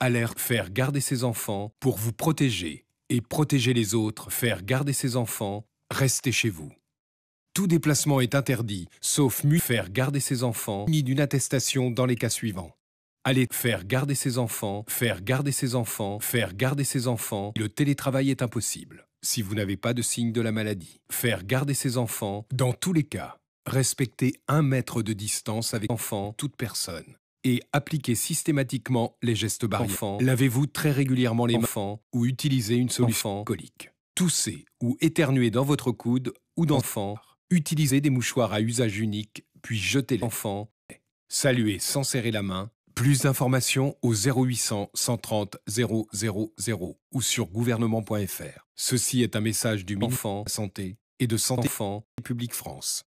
Aller faire garder ses enfants pour vous protéger et protéger les autres, faire garder ses enfants, restez chez vous. Tout déplacement est interdit, sauf mieux faire garder ses enfants, ni d'une attestation dans les cas suivants. Allez faire garder ses enfants, faire garder ses enfants, faire garder ses enfants, le télétravail est impossible, si vous n'avez pas de signe de la maladie. Faire garder ses enfants, dans tous les cas, respectez un mètre de distance avec enfant, toute personne et appliquez systématiquement les gestes barrières. Lavez-vous très régulièrement les mains ou utilisez une solution colique. Toussez ou éternuez dans votre coude ou d'enfant. Utilisez des mouchoirs à usage unique, puis jetez-les. enfants. Saluez sans serrer la main. Plus d'informations au 0800 130 000 ou sur gouvernement.fr. Ceci est un message du la Santé et de Santé publique République France.